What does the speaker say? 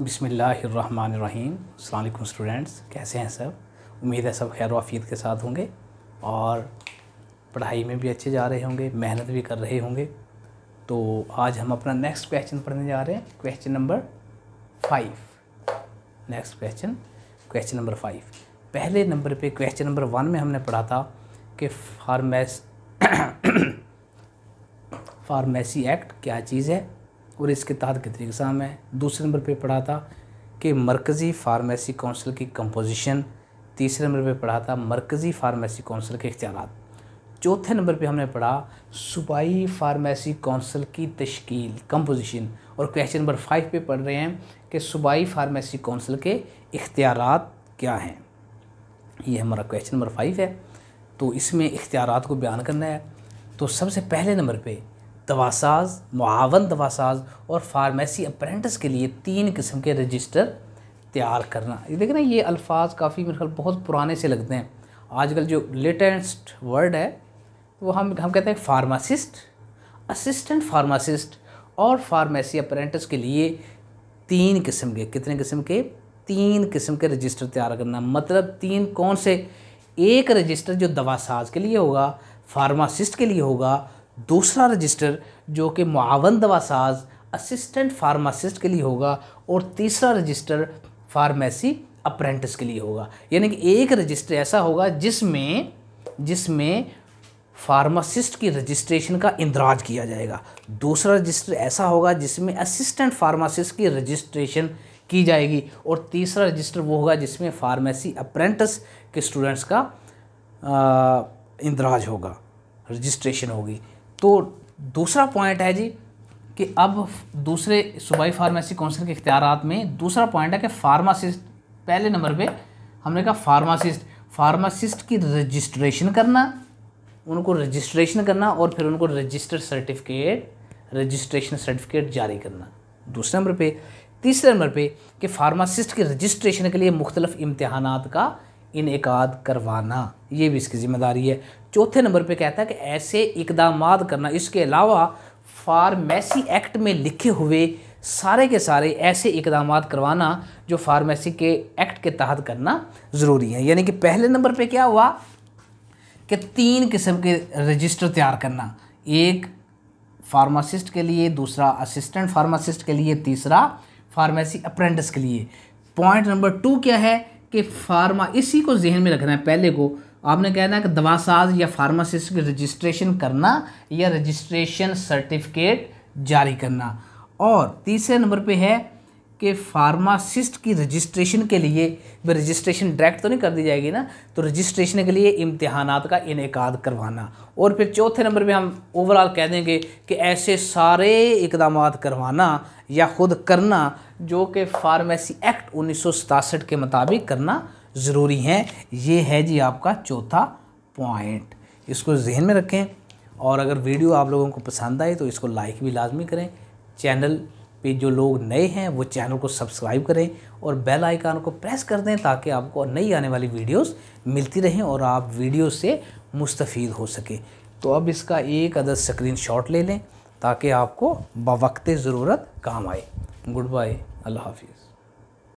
बिसमीम अल्लाम स्टूडेंट्स कैसे हैं सब उम्मीद है सब खैर वाफियत के साथ होंगे और पढ़ाई में भी अच्छे जा रहे होंगे मेहनत भी कर रहे होंगे तो आज हम अपना नेक्स्ट क्वेश्चन पढ़ने जा रहे हैं question number five next question question number five पहले नंबर पे क्वेश्चन नंबर वन में हमने पढ़ा था कि फार्मेस फार्मेसी एक्ट क्या चीज़ है और इसके तहत कितनी एग्ज़ाम है दूसरे नंबर पे पढ़ा था कि मरकज़ी फार्मेसी कौंसिल की कंपोजिशन तीसरे नंबर पे पढ़ा था मरकज़ी फार्मेसी कौंसिल के इख्तियार चौथे नंबर पे हमने पढ़ा सूबाई फार्मेसी कौंसिल की तश्कील कंपोजिशन और क्वेश्चन नंबर फाइव पे पढ़ रहे हैं कि सूबाई फार्मेसी कौंसिल के इख्तियार क्या हैं ये हमारा क्वेश्चन नंबर फाइव है तो इसमें इख्तियार को बयान करना है तो सबसे पहले नंबर पर दवासाज मुआवन दवासाज और फार्मेसी अप्रेंटिस के लिए तीन किस्म के रजिस्टर तैयार करना ये देखें ये अल्फाज काफ़ी मेरे ख्याल बहुत पुराने से लगते हैं आजकल जो लेटेस्ट वर्ड है वो तो हम हम कहते हैं फार्मासिस्ट असिस्टेंट फार्मासिस्ट और फार्मेसी अप्रेंटिस के लिए तीन किस्म के कितने किस्म के तीन किस्म के रजिस्टर तैयार करना मतलब तीन कौन से एक रजिस्टर जो दवा साज के लिए होगा फार्मासिस्ट के लिए होगा दूसरा रजिस्टर जो कि मुआवन दवासाज असिस्टेंट फार्मासिस्ट के लिए होगा और तीसरा रजिस्टर फार्मेसी अप्रेंटिस के लिए होगा यानी कि एक रजिस्टर ऐसा होगा जिसमें जिसमें फार्मासिस्ट की रजिस्ट्रेशन का इंदराज किया जाएगा दूसरा रजिस्टर ऐसा होगा जिसमें असिस्टेंट फार्मासिस्ट की रजिस्ट्रेशन की जाएगी और तीसरा रजिस्टर वो होगा जिसमें फार्मेसी अप्रेंटिस के स्टूडेंट्स का इंदराज होगा रजिस्ट्रेशन होगी तो दूसरा पॉइंट है जी कि अब दूसरे सूबाई फार्मेसी काउंसिल के इख्तियार में दूसरा पॉइंट है कि फार्मासिस्ट पहले नंबर पे हमने कहा फार्मासिस्ट फार्मासिस्ट की रजिस्ट्रेशन करना उनको रजिस्ट्रेशन करना और फिर उनको रजिस्टर सर्टिफिकेट रजिस्ट्रेशन सर्टिफिकेट जारी करना दूसरे नंबर पे तीसरे नंबर पे कि फार्मासिस्ट के रजिस्ट्रेशन के लिए मुख्तलफ़ इम्तहान का इनका करवाना ये भी इसकी ज़िम्मेदारी है चौथे नंबर पे कहता है कि ऐसे इकदाम करना इसके अलावा फार्मेसी एक्ट में लिखे हुए सारे के सारे ऐसे इकदाम करवाना जो फार्मेसी के एक्ट के तहत करना ज़रूरी है यानी कि पहले नंबर पे क्या हुआ कि तीन किस्म के रजिस्टर तैयार करना एक फार्मासिस्ट के लिए दूसरा असिस्टेंट फार्मासिस्ट के लिए तीसरा फार्मेसी अप्रेंटिस के लिए पॉइंट नंबर टू क्या है कि फार्मा इसी को जहन में रखना है पहले को आपने कहना है कि दवासाज या फार्मासिस्ट की रजिस्ट्रेशन करना या रजिस्ट्रेशन सर्टिफिकेट जारी करना और तीसरे नंबर पे है के फार्मासिस्ट की रजिस्ट्रेशन के लिए रजिस्ट्रेशन डायरेक्ट तो नहीं कर दी जाएगी ना तो रजिस्ट्रेशन के लिए इम्तहान का इनका करवाना और फिर चौथे नंबर पर हम ओवरऑल कह देंगे कि ऐसे सारे इकदाम करवाना या ख़ुद करना जो कि फार्मेसी एक्ट उन्नीस के मुताबिक करना ज़रूरी है ये है जी आपका चौथा पॉइंट इसको जहन में रखें और अगर वीडियो आप लोगों को पसंद आए तो इसको लाइक भी लाजमी करें चैनल पे जो लोग नए हैं वो चैनल को सब्सक्राइब करें और बेल आइकान को प्रेस कर दें ताकि आपको नई आने वाली वीडियोस मिलती रहें और आप वीडियो से मुस्तफ़ हो सके तो अब इसका एक अदर स्क्रीन शॉट ले लें ताकि आपको बवक्त ज़रूरत काम आए गुड बाय अल्लाह हाफिज़